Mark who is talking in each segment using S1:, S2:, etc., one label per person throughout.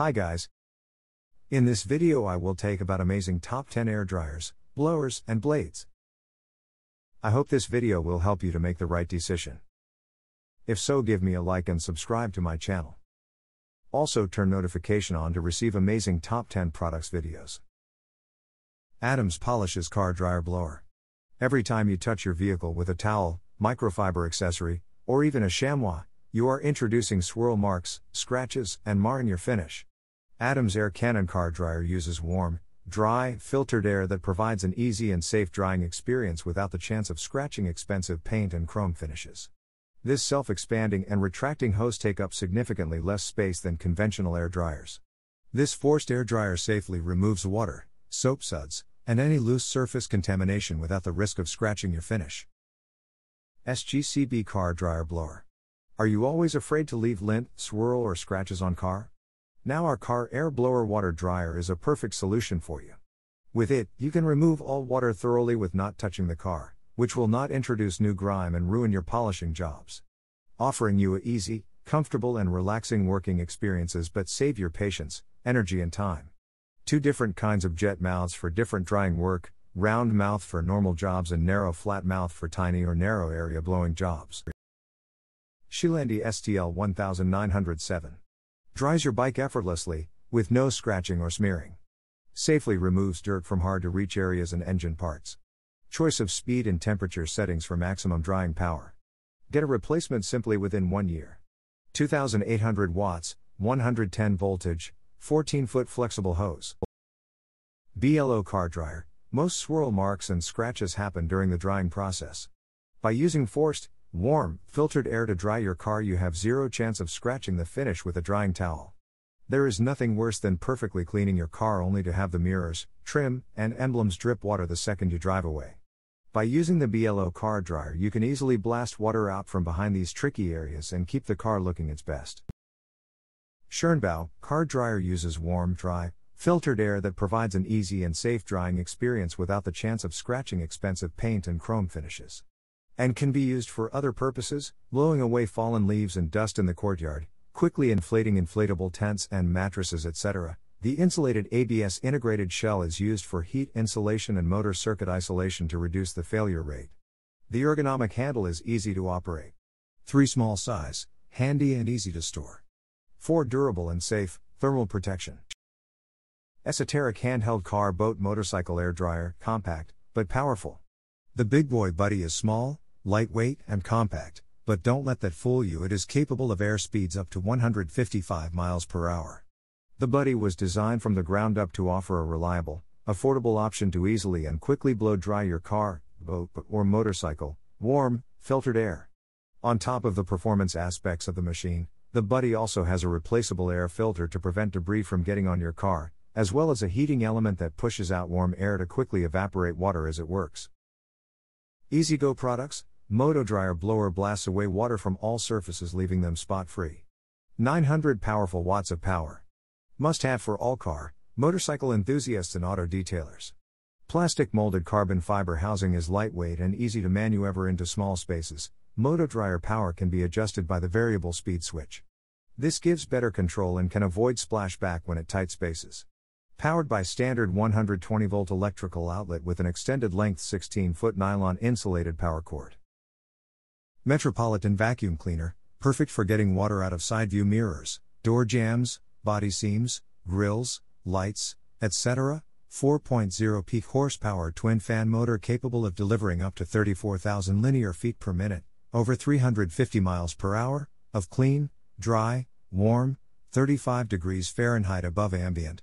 S1: Hi guys. In this video I will take about amazing top 10 air dryers, blowers, and blades. I hope this video will help you to make the right decision. If so give me a like and subscribe to my channel. Also turn notification on to receive amazing top 10 products videos. Adams Polishes Car Dryer Blower. Every time you touch your vehicle with a towel, microfiber accessory, or even a chamois, you are introducing swirl marks, scratches, and marring your finish. Adams Air Cannon Car Dryer uses warm, dry, filtered air that provides an easy and safe drying experience without the chance of scratching expensive paint and chrome finishes. This self expanding and retracting hose take up significantly less space than conventional air dryers. This forced air dryer safely removes water, soap suds, and any loose surface contamination without the risk of scratching your finish. SGCB Car Dryer Blower. Are you always afraid to leave lint, swirl, or scratches on car? Now our car air blower water dryer is a perfect solution for you. With it, you can remove all water thoroughly with not touching the car, which will not introduce new grime and ruin your polishing jobs. Offering you a easy, comfortable and relaxing working experiences but save your patience, energy and time. Two different kinds of jet mouths for different drying work, round mouth for normal jobs and narrow flat mouth for tiny or narrow area blowing jobs. Shilandy STL 1907 Dries your bike effortlessly, with no scratching or smearing. Safely removes dirt from hard to reach areas and engine parts. Choice of speed and temperature settings for maximum drying power. Get a replacement simply within one year. 2800 watts, 110 voltage, 14 foot flexible hose. BLO car dryer. Most swirl marks and scratches happen during the drying process. By using forced, warm, filtered air to dry your car, you have zero chance of scratching the finish with a drying towel. There is nothing worse than perfectly cleaning your car only to have the mirrors, trim, and emblems drip water the second you drive away. By using the BLO car dryer, you can easily blast water out from behind these tricky areas and keep the car looking its best. Schernbau car dryer uses warm, dry, filtered air that provides an easy and safe drying experience without the chance of scratching expensive paint and chrome finishes and can be used for other purposes, blowing away fallen leaves and dust in the courtyard, quickly inflating inflatable tents and mattresses, etc. The insulated ABS integrated shell is used for heat insulation and motor circuit isolation to reduce the failure rate. The ergonomic handle is easy to operate. 3. Small size, handy and easy to store. 4. Durable and safe, thermal protection. Esoteric handheld car, boat, motorcycle air dryer, compact, but powerful. The Big Boy Buddy is small, lightweight, and compact, but don't let that fool you, it is capable of air speeds up to 155 miles per hour. The Buddy was designed from the ground up to offer a reliable, affordable option to easily and quickly blow dry your car, boat, or motorcycle, warm, filtered air. On top of the performance aspects of the machine, the Buddy also has a replaceable air filter to prevent debris from getting on your car, as well as a heating element that pushes out warm air to quickly evaporate water as it works. EasyGo products, Moto dryer blower blasts away water from all surfaces, leaving them spot free. 900 powerful watts of power. Must have for all car, motorcycle enthusiasts, and auto detailers. Plastic molded carbon fiber housing is lightweight and easy to maneuver into small spaces. Moto dryer power can be adjusted by the variable speed switch. This gives better control and can avoid splashback when at tight spaces. Powered by standard 120 volt electrical outlet with an extended length 16 foot nylon insulated power cord. Metropolitan vacuum cleaner, perfect for getting water out of side view mirrors, door jams, body seams, grills, lights, etc. 4.0 peak horsepower twin fan motor capable of delivering up to 34,000 linear feet per minute, over 350 miles per hour, of clean, dry, warm, 35 degrees Fahrenheit above ambient,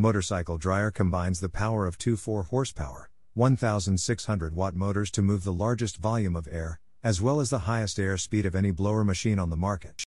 S1: Motorcycle dryer combines the power of two 4 horsepower, 1600 watt motors to move the largest volume of air, as well as the highest air speed of any blower machine on the market.